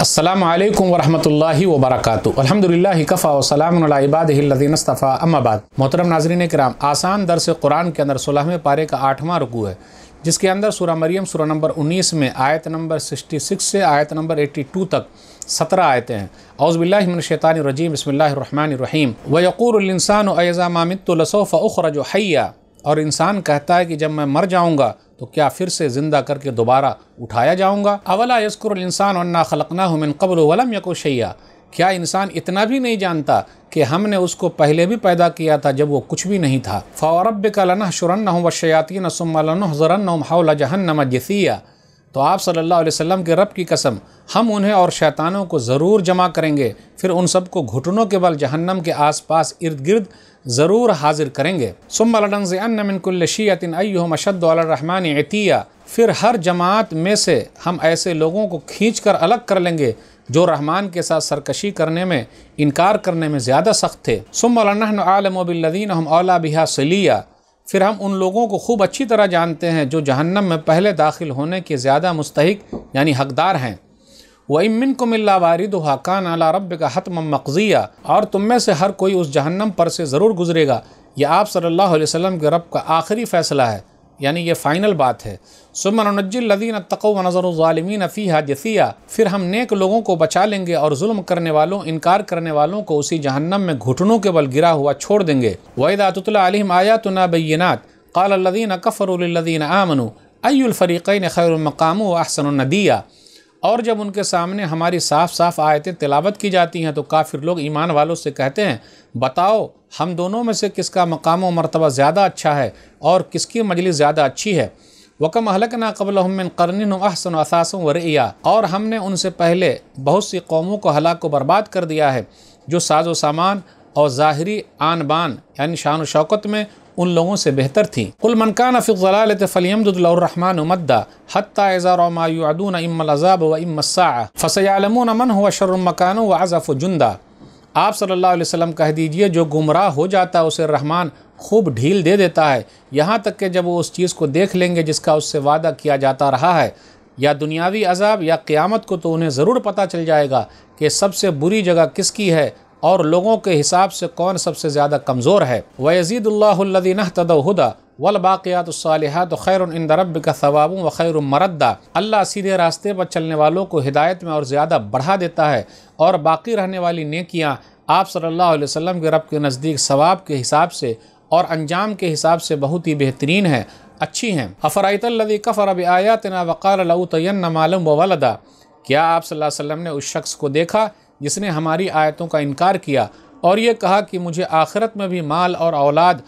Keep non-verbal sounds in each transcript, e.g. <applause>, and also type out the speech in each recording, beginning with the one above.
असलम वरहमल वबरक अलहमदिल्ला कफ़ा वसलामबादीनस्तफ़ा अम्माबाद मोहतरम नाजरीन कराम आसान दरस कुरान के अंदर सोलहवें पारे का आठवां रुकू है जिसके अंदर सूरा मरियम सूरा नंबर 19 में आयत नंबर 66 से आयत नंबर 82 तक सत्रह आयतें हैं अउज़बिल्लाशैतानरजीम बसमीम वक़ूरसानज़ा मामित लसोफ़ उखरज हैया और इंसान कहता है कि जब मैं मर जाऊंगा तो क्या फिर से ज़िंदा करके दोबारा उठाया जाऊंगा अवला यसकुर इंसान वन्ना खलकना हमिन कबल वलम यको शैया क्या इंसान इतना भी नहीं जानता कि हमने उसको पहले भी पैदा किया था जब वो कुछ भी नहीं था फ़ौरब कलन शुरन व शयातिन सुमलन हजरन हौला जहन्नम जसिया तो आप सल्लल्लाहु अलैहि वसल्लम के रब की कसम हम उन्हें और शैतानों को ज़रूर जमा करेंगे फिर उन सबको घुटनों के बल जहन्नम के आसपास इर्द गिर्द ज़रूर हाजिर करेंगे सुमलनकुल्लशियतिन अयुम अतिया फिर हर जमात में से हम ऐसे लोगों को खींच कर अलग कर लेंगे जो रहमान के साथ सरकशी करने में इनकार करने में ज़्यादा सख्त थे आलमबिल्लिन हम अला बिहा सलिया फिर हम उन लोगों को खूब अच्छी तरह जानते हैं जो जहन्नम में पहले दाखिल होने के ज़्यादा मुस्तक यानी हकदार हैं व इमिन को मिल्ला वारिद हाकान अला रब का हतम मकजिया और तुम में से हर कोई उस जहन्नम पर से ज़रूर गुजरेगा यह आप सल्ला वसम के रब का आखिरी फ़ैसला है यानी ये फ़ाइनल बात है लदीन सुमनजीन नजर नज़रमिन फ़ीहा जसिया फिर हम नेक लोगों को बचा लेंगे और जुल्म करने वालों इनकार करने वालों को उसी जहन्नम में घुटनों के बल गिरा हुआ छोड़ देंगे वहीदातम आया तो नबीनात कालदीन कफ़रदीन आमनु अयुलफरीक़ैन खैरमकाम नदिया और जब उनके सामने हमारी साफ साफ आयतें तिलावत की जाती हैं तो काफिर लोग ईमान वालों से कहते हैं बताओ हम दोनों में से किसका मकाम व मरतबा ज़्यादा अच्छा है और किसकी मजलिस ज़्यादा अच्छी है वकम हलक ना कबल करन अहसन असासों वरिया और हमने उनसे पहले बहुत सी कौमों को हलाक को बर्बाद कर दिया है जो साजो सामान और ज़ाहरी आन बान यानी शान शौकत में उन लोगों से बेहतर थी कुल मनकान व इमसा व आप सल्लल्लाहु अलैहि वसल्लम कह दीजिए जो गुमराह हो जाता है उसे रहमान खूब ढील दे देता है यहाँ तक कि जब वो उस चीज़ को देख लेंगे जिसका उससे वादा किया जाता रहा है या दुनियावी अजाब या क़ियामत को तो उन्हें ज़रूर पता चल जाएगा कि सबसे बुरी जगह किसकी है और लोगों के हिसाब से कौन सबसे ज़्यादा कमज़ोर है वजीदल्लादीन तदहुदा वल बाक़ियात खैर इन रब का सवाब व खैर मरदा अल्लाह सीधे रास्ते पर चलने वालों को हिदायत में और ज़्यादा बढ़ा देता है और बाकी रहने वाली नेकियाँ आप सल्लल्लाहु अलैहि वसल्लम के रब के नज़दीक सवाब के हिसाब से और अंजाम के हिसाब से बहुत ही बेहतरीन है अच्छी हैं अफ़रातल्लि कफ़र अब आयातना वक़ाल तयन मालूम वलदा क्या आप सल्लल्लाहु अलैहि वसल्लम ने उस शख्स को देखा जिसने हमारी आयतों का इनकार किया और ये कहा कि मुझे आखिरत में भी माल और औलाद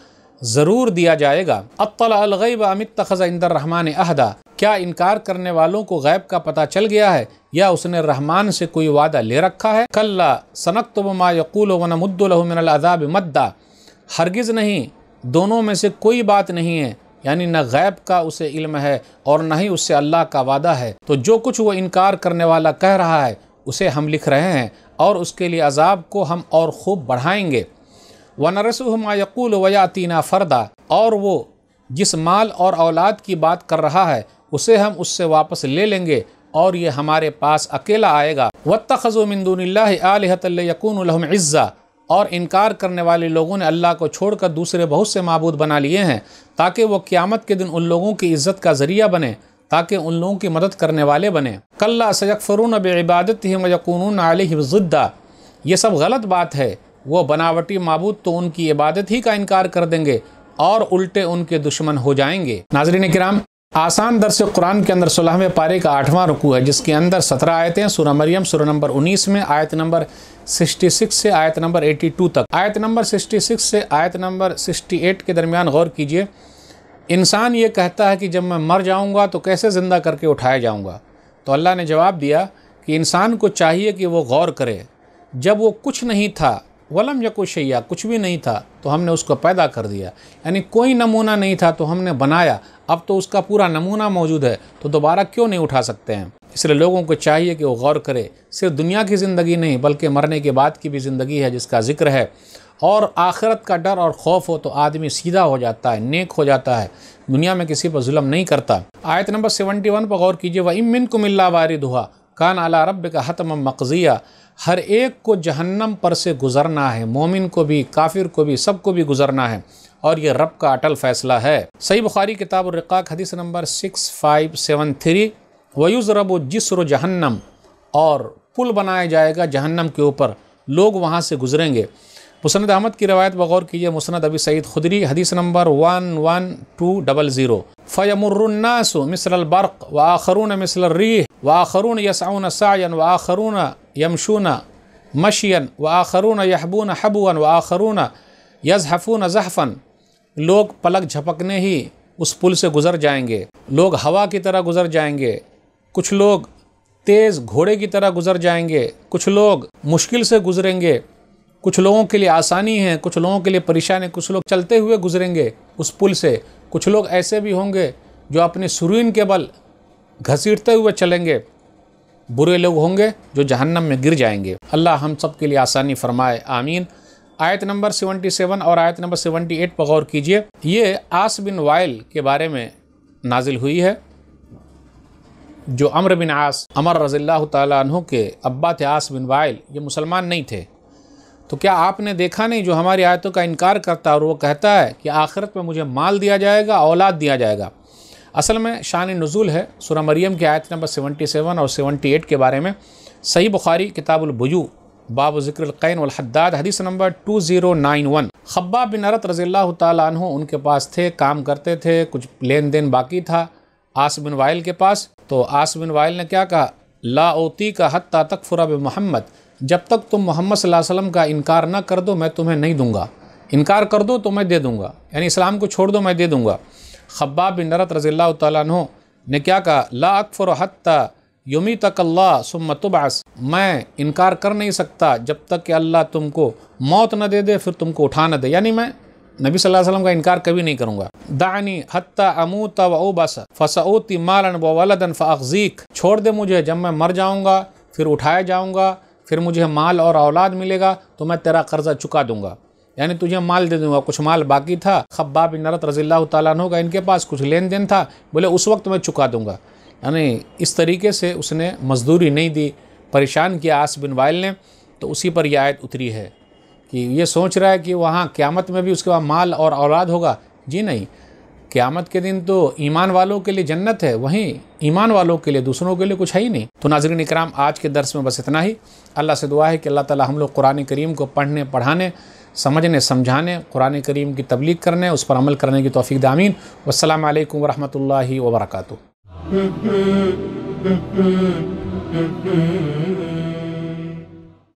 ज़रूर दिया जाएगा अतलब अमित तखज़ इंदर रहमान अहदा क्या इनकार करने वालों को गैब का पता चल गया है या उसने रहमान से कोई वादा ले रखा है कल्ला सनक तो मा यकूल वनमुद्दुलमिनज़ाब मद्दा हरगिज़ नहीं दोनों में से कोई बात नहीं है यानी न गैब का उसे इल्म है और न ही उससे अल्लाह का वादा है तो जो कुछ वो इनकार करने वाला कह रहा है उसे हम लिख रहे हैं और उसके लिए अजाब को हम और खूब बढ़ाएंगे व नरसुमा यकुल वयातीना फ़रदा और वो जिस माल और औलाद की बात कर रहा है उसे हम उससे वापस ले लेंगे और ये हमारे पास अकेला आएगा व मंदून इज़्ज़ा और इनकार करने वाले लोगों ने अल्लाह को छोड़कर दूसरे बहुत से मबूद बना लिए हैं ताकि वो क़्यामत के दिन उन लोगों की इज़्ज़त का ज़रिया बने ताकि उन लोगों की मदद करने वाले बने कल्ला सजकफरून अब इबादत ही मजकून आलिहिफ़्दा ये सब गलत बात है वो बनावटी मबूद तो उनकी इबादत ही का इनकार कर देंगे और उल्टे उनके दुश्मन हो जाएंगे नाजरीन कराम आसान दरस कुरान के अंदर सोलहवें पारे का आठवां रुकू है जिसके अंदर सत्रह आयतें सूर्य मरियम सूर्य नंबर उन्नीस में आयत नंबर सिक्सटी सिक्स से आयत नंबर एटी टू तक आयत नंबर सिक्सटी सिक्स से आयत नंबर सिक्सटी एट के दरमियान गौर कीजिए इंसान ये कहता है कि जब मैं मर जाऊंगा तो कैसे ज़िंदा करके उठाया जाऊंगा तो अल्लाह ने जवाब दिया कि इंसान को चाहिए कि वो गौर करे जब वो कुछ नहीं था वलम कुछ या कुछ भी नहीं था तो हमने उसको पैदा कर दिया यानी कोई नमूना नहीं था तो हमने बनाया अब तो उसका पूरा नमूना मौजूद है तो दोबारा क्यों नहीं उठा सकते हैं इसलिए लोगों को चाहिए कि वो गौर करे सिर्फ दुनिया की ज़िंदगी नहीं बल्कि मरने के बाद की भी ज़िंदगी है जिसका जिक्र है और आखिरत का डर और खौफ हो तो आदमी सीधा हो जाता है नेक हो जाता है दुनिया में किसी पर जुल्म नहीं करता आयत नंबर सेवेंटी वन पर गौर कीजिए व इमिन कुमिल्ला वारिद हुआ कान अला रब का हतम मकजिया हर एक को जहन्नम पर से गुज़रना है मोमिन को भी काफिर को भी सबको भी गुज़रना है और ये रब का अटल फ़ैसला है सही बुखारी किताब रिकाक हदीस number six five seven three वयुज़ रब जिसर जहन्नम और पुल बनाया जाएगा जहन्नम के ऊपर लोग वहाँ से गुज़रेंगे मुसंद अहमद की रवायत बगौर कीजिए मुसंद अबी सईद खुदरी हदीस number one one two double zero फ़यमर्रन्नास मिसलबर्क व आखरून रीह व आखरून यसाउन सायन व आखरून यमशून मशियन व आखरून यहबून हबून व आखरून यजहफून जहफ़न लोग पलक झपकने ही उस पुल से गुज़र जाएंगे लोग हवा की तरह गुज़र जाएंगे कुछ लोग तेज़ घोड़े की तरह गुज़र जाएंगे कुछ लोग मुश्किल से गुज़रेंगे कुछ लोगों के लिए आसानी है कुछ लोगों के लिए परेशानी कुछ लोग चलते हुए गुजरेंगे उस पुल से कुछ लोग ऐसे भी होंगे जो अपने सुरुइन के बल घसीटते हुए चलेंगे बुरे लोग होंगे जो जहन्नम में गिर जाएंगे अल्लाह हम सब के लिए आसानी फरमाए आमीन आयत नंबर 77 और आयत नंबर 78 पर गौर कीजिए ये आस बिन वाइल के बारे में नाजिल हुई है जो अमर बिन आस अमर रज़ी तु के अब्बा थे आस बिन वाइल ये मुसलमान नहीं थे तो क्या आपने देखा नहीं जो हमारी आयतों का इनकार करता है और वो कहता है कि आखिरत में मुझे माल दिया जाएगा औलाद दिया जाएगा असल में शान नज़ुल है सुरा मरियम की आयत नंबर 77 और 78 के बारे में सही बुखारी किताबुलबयू बाब ज़िक्रैन वलहद्दाद हदीस number two zero nine one खब्बा बिन अरत रज़ील् तु उनके पास थे काम करते थे कुछ लेन देन बाकी था आस बिन वायल के पास तो आस बिन वायल ने क्या कहा लाओती का हत्ता तक फुरा मोहम्मद जब तक तुम मोहम्मद वसल्लम का इनकार ना कर दो मैं तुम्हें नहीं दूंगा इनकार कर दो तो मैं दे दूंगा यानी इस्लाम को छोड़ दो मैं दे दूंगा खब्बा बिन नरत रज़ी तु ने क्या कहा ला अकफर युमी योमी अल्लाह सुमतुबास मैं इनकार कर नहीं सकता जब तक कि अल्लाह तुमको मौत न दे दे फिर तुमको उठा न दे यानी मैं नबी सल्लल्लाहु अलैहि वसल्लम का इनकार कभी नहीं करूँगा दानी हत्ता अमूत व ओबस फ़सऊती मालन वलदन फ़ीक छोड़ दे मुझे जब मैं मर जाऊँगा फिर उठाया जाऊँगा फिर मुझे माल और औलाद मिलेगा तो मैं तेरा कर्ज़ा चुका दूंगा यानी तुझे माल दे दूंगा कुछ माल बाकी था खब्बा बिन नरत रज़ील तु का इनके पास कुछ लेन देन था बोले उस वक्त मैं चुका दूँगा यानी इस तरीके से उसने मजदूरी नहीं दी परेशान किया आस बिन वायल ने तो उसी पर यह आयत उतरी है कि ये सोच रहा है कि वहाँ क़्यामत में भी उसके वहाँ माल और औलाद होगा जी नहीं क़्यामत के दिन तो ईमान वालों के लिए जन्नत है वहीं ईमान वालों के लिए दूसरों के लिए कुछ है ही नहीं तो नाजरन इकराम आज के दर्स में बस इतना ही अल्लाह से दुआ है कि अल्लाह ताला हम लोग कुरान करीम को पढ़ने पढ़ाने समझने समझाने कुरान करीम की तबलीग करने उस पर अमल करने की तोफ़ी दामीन वालकम वरहमल वर्का <laughs>